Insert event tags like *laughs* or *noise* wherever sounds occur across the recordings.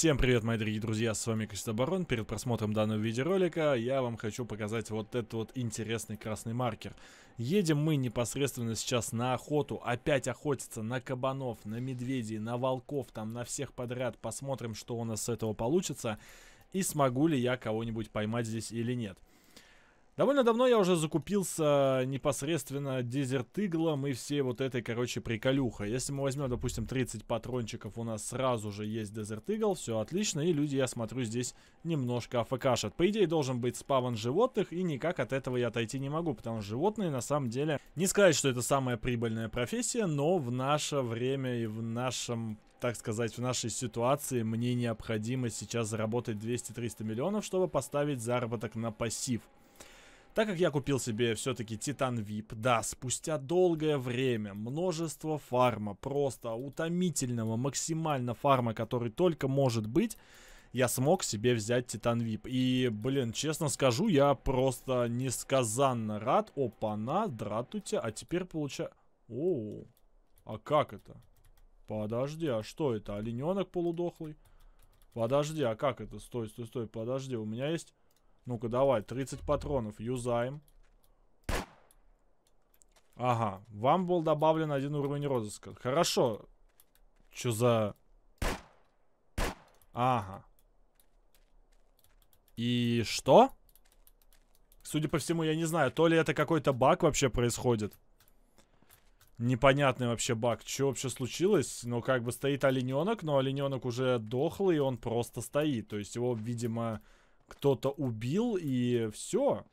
Всем привет, мои дорогие друзья, с вами Костя Перед просмотром данного видеоролика я вам хочу показать вот этот вот интересный красный маркер. Едем мы непосредственно сейчас на охоту. Опять охотиться на кабанов, на медведей, на волков, там на всех подряд. Посмотрим, что у нас с этого получится и смогу ли я кого-нибудь поймать здесь или нет. Довольно давно я уже закупился непосредственно дезертыглом и всей вот этой, короче, приколюха. Если мы возьмем, допустим, 30 патрончиков, у нас сразу же есть Дезерт все отлично, и люди, я смотрю, здесь немножко афкшат. По идее, должен быть спаван животных, и никак от этого я отойти не могу, потому что животные, на самом деле, не сказать, что это самая прибыльная профессия, но в наше время и в нашем так сказать, в нашей ситуации мне необходимо сейчас заработать 200-300 миллионов, чтобы поставить заработок на пассив. Так как я купил себе все-таки Титан Вип, да, спустя долгое время, множество фарма, просто утомительного, максимально фарма, который только может быть, я смог себе взять Титан Вип. И, блин, честно скажу, я просто несказанно рад. Опа-на, дратуйте, а теперь получаю... О, а как это? Подожди, а что это? Олененок полудохлый? Подожди, а как это? Стой, стой, стой, подожди, у меня есть... Ну-ка, давай, 30 патронов, юзаем. Ага, вам был добавлен один уровень розыска. Хорошо. Чё за... Ага. И что? Судя по всему, я не знаю, то ли это какой-то баг вообще происходит. Непонятный вообще баг. Что вообще случилось? Ну, как бы стоит олененок, но олененок уже дохлый, и он просто стоит. То есть его, видимо, кто-то убил, и все.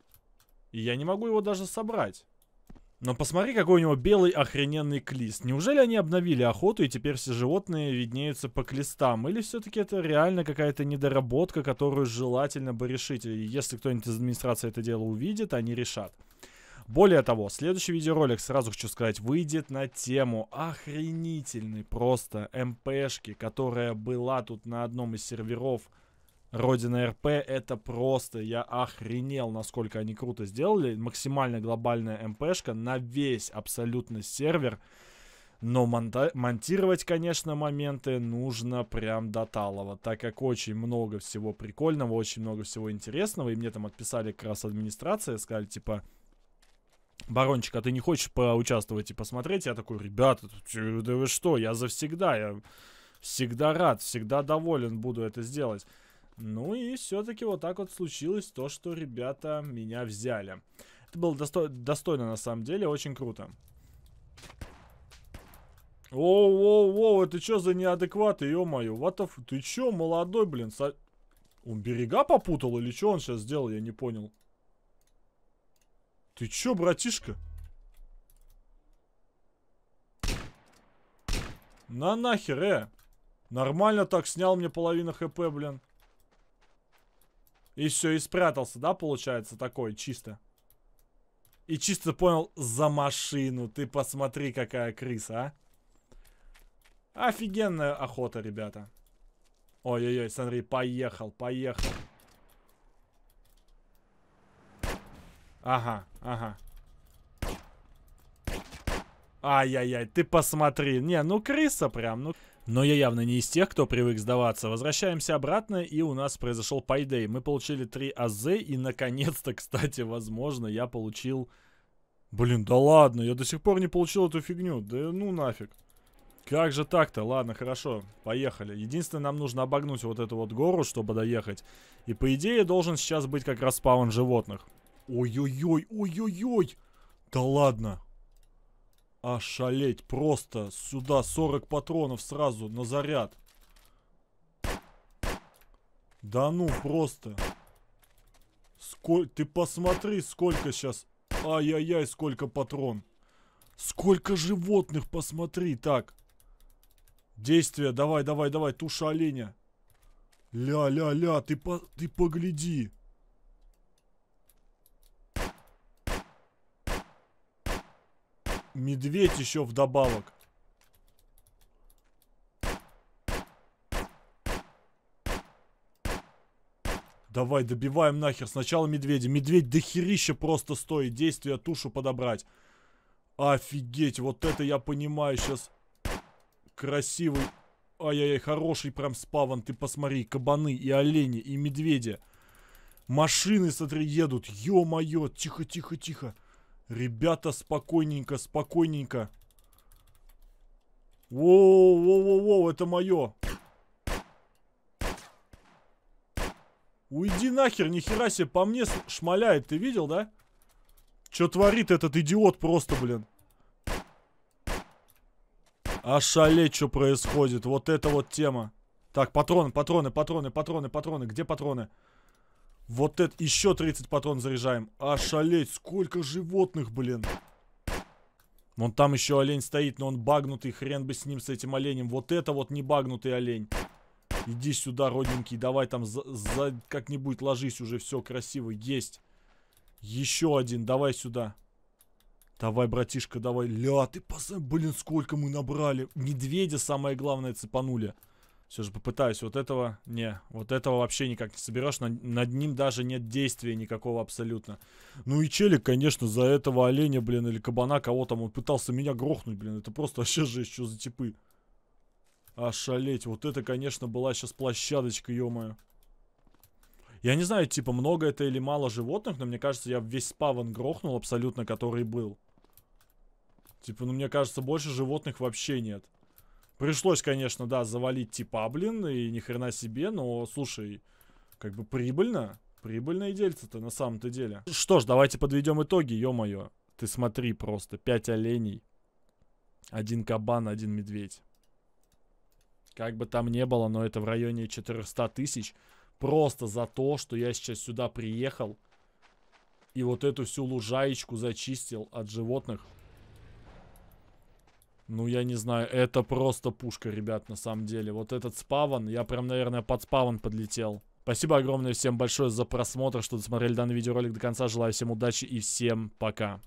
И я не могу его даже собрать. Но посмотри, какой у него белый охрененный клист. Неужели они обновили охоту, и теперь все животные виднеются по клистам? Или все-таки это реально какая-то недоработка, которую желательно бы решить? И если кто-нибудь из администрации это дело увидит, они решат. Более того, следующий видеоролик, сразу хочу сказать, выйдет на тему охренительной просто МПшки, которая была тут на одном из серверов Родина РП это просто, я охренел, насколько они круто сделали. Максимально глобальная МПшка эм на весь абсолютно сервер. Но монта- монтировать, конечно, моменты нужно прям до талого, так как очень много всего прикольного, очень много всего интересного. И мне там отписали как раз администрация, сказали, типа, Барончик, а ты не хочешь поучаствовать и посмотреть? Я такой, ребята, да вы что, я завсегда, я всегда рад, всегда доволен буду это сделать. Ну и все-таки вот так вот случилось то, что ребята меня взяли. Это было достой достойно на самом деле, очень круто. Воу-воу-воу, это что за неадекваты, ё-моё, what the Ты чё, молодой, блин, со... Он берега попутал или что он сейчас сделал, я не понял. Ты чё, братишка? На нахер, э! Нормально так снял мне половину хп, блин. И все, и спрятался, да, получается, такой, чисто. И чисто понял, за машину. Ты посмотри, какая крыса, а. Офигенная охота, ребята. Ой-ой-ой, смотри, поехал, поехал. Ага, ага. Ай-яй-яй, ты посмотри. Не, ну крыса прям, ну... Но я явно не из тех, кто привык сдаваться. Возвращаемся обратно, и у нас произошел пайдей. Мы получили 3 АЗ, и наконец-то, кстати, возможно, я получил... Блин, да ладно, я до сих пор не получил эту фигню. Да ну нафиг. Как же так-то? Ладно, хорошо, поехали. Единственное, нам нужно обогнуть вот эту вот гору, чтобы доехать. И по идее должен сейчас быть как раз спаун животных. Ой-ой-ой, ой-ой-ой. Да ладно. Ошалеть просто. Сюда 40 патронов сразу на заряд. Да ну просто. Сколь... Ты посмотри, сколько сейчас... Ай-яй-яй, сколько патрон. Сколько животных, посмотри. Так. Действие, давай, давай, давай, туша оленя. Ля-ля-ля, ты, по... ты погляди. медведь еще вдобавок. Давай, добиваем нахер. Сначала медведя. Медведь дохерища просто стоит. Действие тушу подобрать. Офигеть, вот это я понимаю сейчас. Красивый. Ай-яй-яй, хороший прям спаван. Ты посмотри, кабаны и олени, и медведи. Машины, смотри, едут. Ё-моё, тихо-тихо-тихо. Ребята, спокойненько, спокойненько. Воу-воу-воу-воу, это мое. Уйди нахер, нихера себе, по мне шмаляет, ты видел, да? Че творит этот идиот просто, блин? Ошалеть, что происходит, вот это вот тема. Так, патроны, патроны, патроны, патроны, патроны, где патроны? Патроны. Вот это еще 30 патрон заряжаем. Ошалеть, сколько животных, блин. Вон там еще олень стоит, но он багнутый. Хрен бы с ним, с этим оленем. Вот это вот не багнутый олень. Иди сюда, родненький. Давай там за, за как-нибудь ложись уже. Все красиво. Есть. Еще один. Давай сюда. Давай, братишка, давай. Ля, ты посмотри, блин, сколько мы набрали. Медведя, самое главное, цепанули. Все же попытаюсь. Вот этого не. Вот этого вообще никак не соберешь. на над ним даже нет действия никакого абсолютно. Ну и челик, конечно, за этого оленя, блин, или кабана, кого там, он пытался меня грохнуть, блин. Это просто *laughs* вообще жесть, что за типы. Ошалеть. Вот это, конечно, была сейчас площадочка, ё-моё. Я не знаю, типа, много это или мало животных, но мне кажется, я весь спаван грохнул абсолютно, который был. Типа, ну мне кажется, больше животных вообще нет. Пришлось, конечно, да, завалить типа, блин, и ни хрена себе, но, слушай, как бы прибыльно. Прибыльное дельце-то на самом-то деле. Что ж, давайте подведем итоги, ё-моё. Ты смотри просто, пять оленей, один кабан, один медведь. Как бы там ни было, но это в районе 400 тысяч. Просто за то, что я сейчас сюда приехал и вот эту всю лужаечку зачистил от животных. Ну, я не знаю, это просто пушка, ребят, на самом деле. Вот этот спаван, я прям, наверное, под спаван подлетел. Спасибо огромное всем большое за просмотр, что досмотрели данный видеоролик до конца. Желаю всем удачи и всем пока.